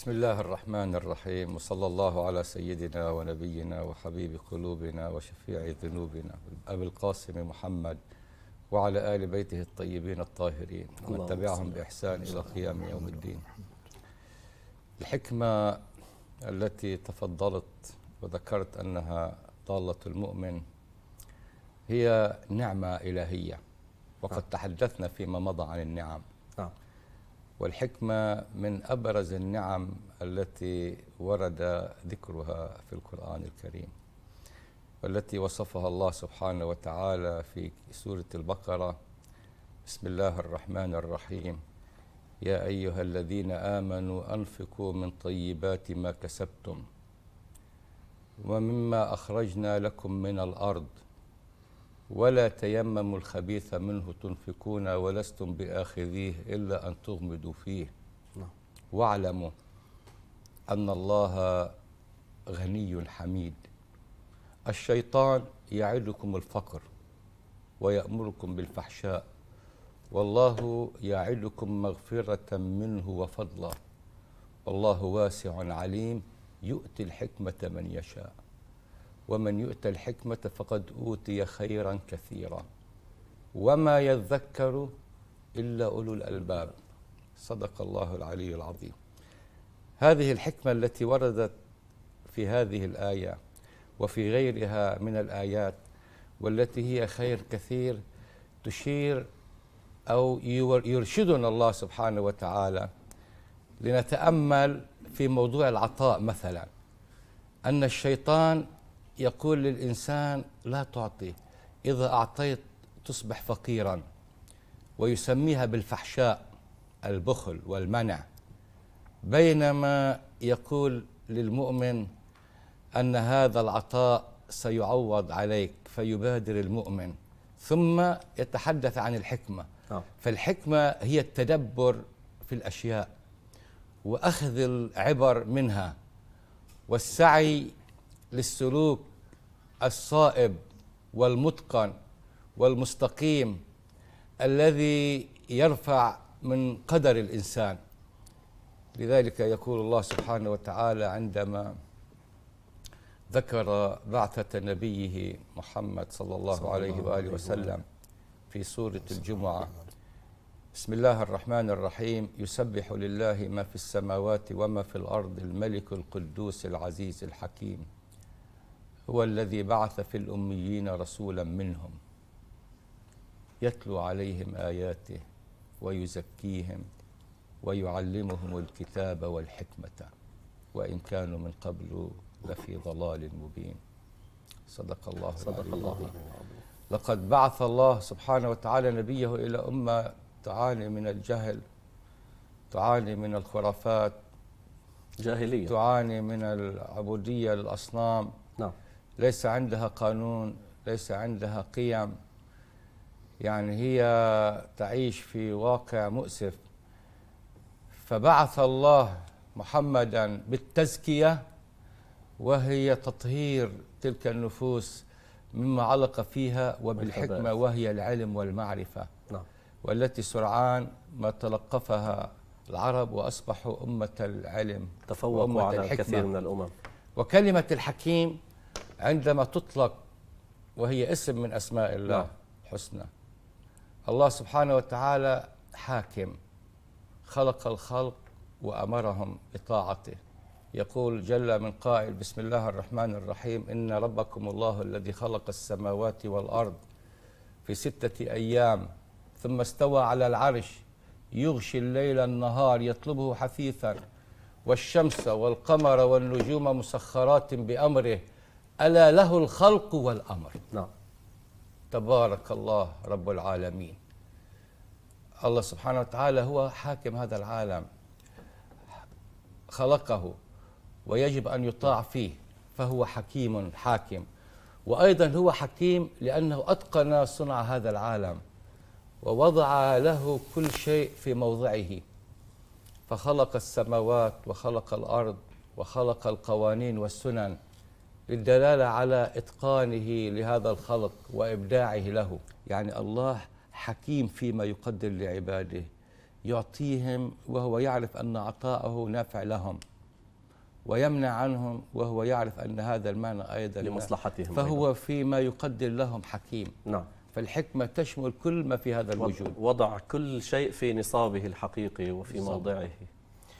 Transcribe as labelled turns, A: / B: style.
A: بسم الله الرحمن الرحيم وصلى الله على سيدنا ونبينا وحبيب قلوبنا وشفيع ذنوبنا أبي القاسم محمد وعلى آل بيته الطيبين الطاهرين ومن تبعهم بإحسان إلى قيام يوم الدين الحكمة التي تفضلت وذكرت أنها ضالة المؤمن هي نعمة إلهية وقد تحدثنا فيما مضى عن النعم والحكمة من أبرز النعم التي ورد ذكرها في القرآن الكريم والتي وصفها الله سبحانه وتعالى في سورة البقرة بسم الله الرحمن الرحيم يا أيها الذين آمنوا أنفقوا من طيبات ما كسبتم ومما أخرجنا لكم من الأرض ولا تيمموا الخبيث منه تنفقون ولستم باخذيه الا ان تغمضوا فيه نعم. واعلموا ان الله غني حميد الشيطان يعدكم الفقر ويامركم بالفحشاء والله يعدكم مغفره منه وفضلا والله واسع عليم يؤتي الحكمه من يشاء ومن يؤت الحكمة فقد أوتي خيرا كثيرا وما يذكر إلا أولو الألباب صدق الله العلي العظيم هذه الحكمة التي وردت في هذه الآية وفي غيرها من الآيات والتي هي خير كثير تشير أو يرشدنا الله سبحانه وتعالى لنتأمل في موضوع العطاء مثلا أن الشيطان يقول للإنسان لا تعطي إذا أعطيت تصبح فقيرا ويسميها بالفحشاء البخل والمنع بينما يقول للمؤمن أن هذا العطاء سيعوض عليك فيبادر المؤمن ثم يتحدث عن الحكمة آه. فالحكمة هي التدبر في الأشياء وأخذ العبر منها والسعي للسلوك الصائب والمتقن والمستقيم الذي يرفع من قدر الانسان لذلك يقول الله سبحانه وتعالى عندما ذكر بعثة نبيه محمد صلى الله عليه وآله وسلم في سورة الجمعة بسم الله الرحمن الرحيم يسبح لله ما في السماوات وما في الأرض الملك القدوس العزيز الحكيم هو الذي بعث في الأميين رسولا منهم يتلو عليهم آياته ويزكيهم ويعلمهم الكتاب والحكمة وإن كانوا من قبل لفي ضلال مبين صدق الله صدق الله لقد بعث الله سبحانه وتعالى نبيه إلى أمة تعاني من الجهل تعاني من الخرافات جاهلية تعاني من العبودية للأصنام نعم ليس عندها قانون ليس عندها قيم يعني هي تعيش في واقع مؤسف فبعث الله محمدا بالتزكيه وهي تطهير تلك النفوس مما علق فيها وبالحكمه وهي العلم والمعرفه نعم. والتي سرعان ما تلقفها العرب واصبحوا امه العلم تفوقوا على الحكمة. كثير من الامم وكلمه الحكيم عندما تطلق وهي اسم من أسماء الله الحسنى نعم. الله سبحانه وتعالى حاكم خلق الخلق وأمرهم بطاعته يقول جل من قائل بسم الله الرحمن الرحيم إن ربكم الله الذي خلق السماوات والأرض في ستة أيام ثم استوى على العرش يغشي الليل النهار يطلبه حثيثا والشمس والقمر والنجوم مسخرات بأمره ألا له الخلق والأمر نعم تبارك الله رب العالمين الله سبحانه وتعالى هو حاكم هذا العالم خلقه ويجب أن يطاع فيه فهو حكيم حاكم وأيضا هو حكيم لأنه أتقن صنع هذا العالم ووضع له كل شيء في موضعه فخلق السماوات وخلق الأرض وخلق القوانين والسنن للدلالة على إتقانه لهذا الخلق وإبداعه له يعني الله حكيم فيما يقدر لعباده يعطيهم وهو يعرف أن عطاءه نافع لهم ويمنع عنهم وهو يعرف أن هذا المعنى أيضا لمصلحتهم فهو أيضا. فيما يقدر لهم حكيم نعم فالحكمة تشمل كل ما في هذا الوجود وضع كل شيء في نصابه الحقيقي وفي موضعه